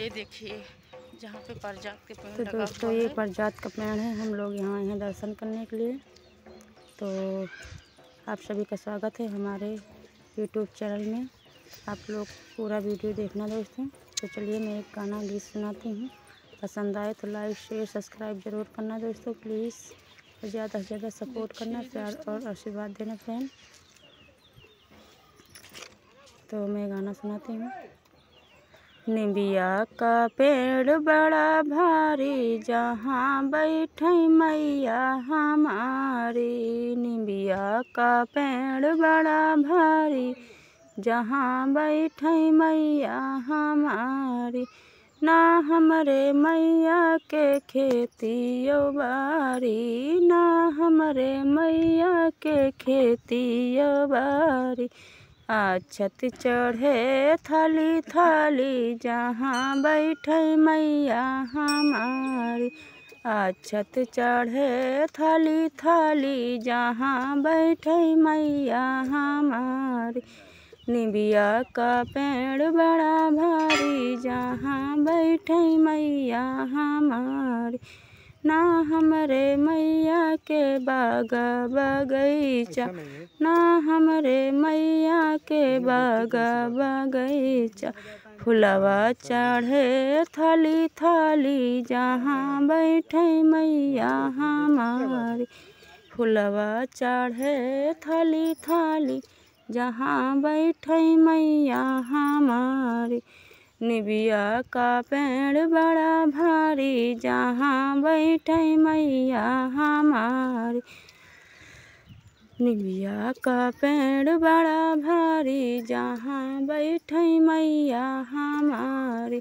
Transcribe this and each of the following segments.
ये देखिए जहाँ पे परजात के पेड़ तो दोस्तों ये परजात का पेड़ है हम लोग यहाँ आए हैं दर्शन करने के लिए तो आप सभी का स्वागत है हमारे यूट्यूब चैनल में आप लोग पूरा वीडियो देखना दोस्तों तो चलिए मैं एक गाना गीत सुनाती हूँ पसंद आए तो लाइक शेयर सब्सक्राइब ज़रूर करना दोस्तों प्लीज़ ज़्यादा से ज़्यादा सपोर्ट करना प्यार और आशीर्वाद देना फ्रेंड तो मैं गाना सुनाती हूँ निबिया का पेड़ बड़ा भारी जहाँ बैठ मैया हमारी निबिया का पेड़ बड़ा भारी जहाँ बैठ मैया हमारी ना हमरे मैया के खेती बारी ना हमरे मैया के खेती बारी अच्छत चढ़े थाली थाली जहाँ बैठे मैया हमारी अच्छत चढ़े थाली थाली जहाँ बैठे मैया हमारी निबिया का पेड़ बड़ा भारी जहाँ बैठे मैया हमारी ना हमरे मैया के बाग बगीचा ना हमरे मैया के बागा बगैचा फुलवा चढ़े थाली थाली जहाँ बैठे मैया हमारी फुलवा चढ़े थाली थाली जहाँ बैठे मैया हमारी निबिया का पेड़ बड़ा भारी जहाँ बैठे मैया हमारी निगिया का पेड़ बड़ा भारी जहाँ बैठ मैया हमारी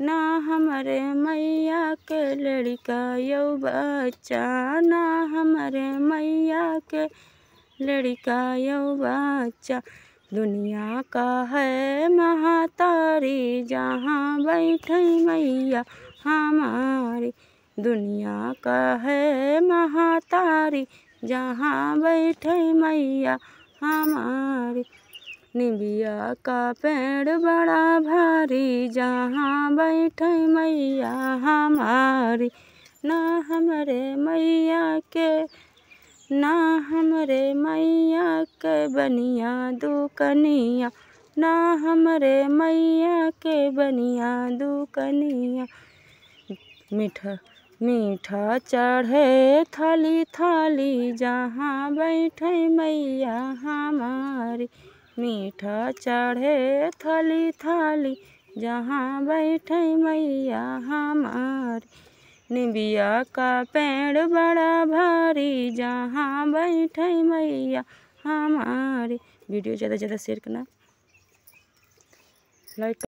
ना हमारे मैया के लड़का यौ बच्चा ना हमारे मैया के लड़का यौ बच्चा दुनिया का है महातारी जहाँ बैठ मैया हमारी दुनिया का है महातारी जहाँ बैठे मैया हमारी निबिया का पेड़ बड़ा भारी जहाँ बैठे मैया हमारी ना हमरे मैया के ना हमरे मैया के बनिया दुकनिया ना हमरे मैया के बनिया दुकनिया मीठा मीठा चढ़े थाली थाली जहाँ बैठे मैया हमारी मीठा चढ़े थाली थाली जहाँ बैठे मैया हमारी निबिया का पेड़ बड़ा भारी जहाँ बैठे मैया हमारी वीडियो ज़्यादा ज़्यादा शेयर करना लाइक